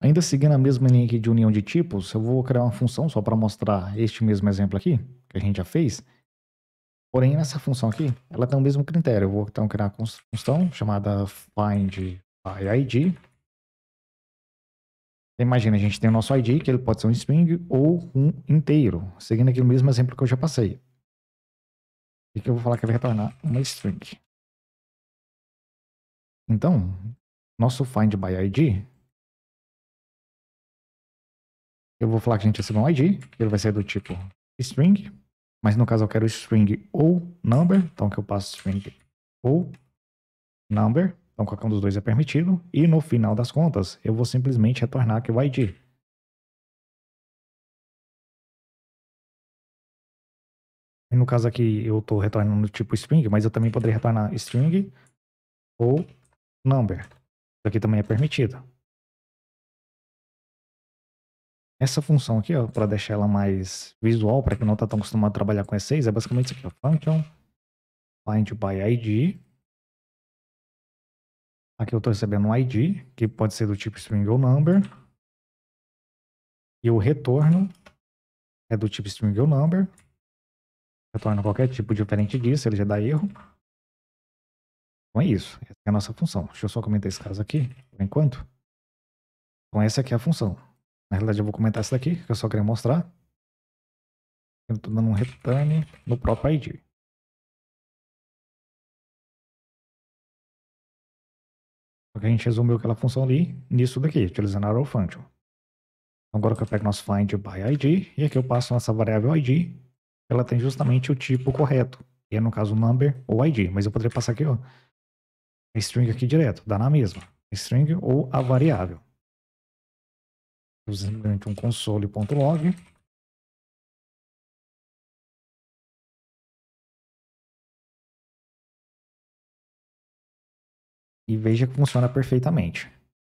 Ainda seguindo a mesma linha aqui de união de tipos, eu vou criar uma função só para mostrar este mesmo exemplo aqui, que a gente já fez. Porém, nessa função aqui, ela tem o mesmo critério. Eu vou então criar uma função chamada find by então, Imagina, a gente tem o nosso id, que ele pode ser um string ou um inteiro, seguindo aqui o mesmo exemplo que eu já passei. E que eu vou falar que vai retornar uma string. Então, nosso find by id eu vou falar que a gente recebeu um ID, que ele vai ser do tipo string, mas no caso eu quero string ou number, então que eu passo string ou number, então qualquer um dos dois é permitido, e no final das contas eu vou simplesmente retornar aqui o ID. E no caso aqui eu estou retornando do tipo string, mas eu também poderia retornar string ou number. Isso aqui também é permitido. Essa função aqui, ó, para deixar ela mais visual, para quem não está tão acostumado a trabalhar com E6, é basicamente isso aqui, ó, function find by id. Aqui eu estou recebendo um id, que pode ser do tipo string ou number. E o retorno é do tipo string ou number. Retorna qualquer tipo diferente disso, ele já dá erro. Então é isso, essa é a nossa função. Deixa eu só comentar esse caso aqui, por enquanto. Então essa aqui é a função. Na realidade, eu vou comentar isso daqui, que eu só queria mostrar. Eu estou dando um return no próprio ID. Só que a gente resumiu aquela função ali nisso daqui, utilizando a arrow function. Então, agora que eu pego nosso find by ID, e aqui eu passo nossa variável ID, ela tem justamente o tipo correto, que é no caso number ou ID, mas eu poderia passar aqui, ó, string aqui direto, dá na mesma, string ou a variável simplesmente um console.log. E veja que funciona perfeitamente.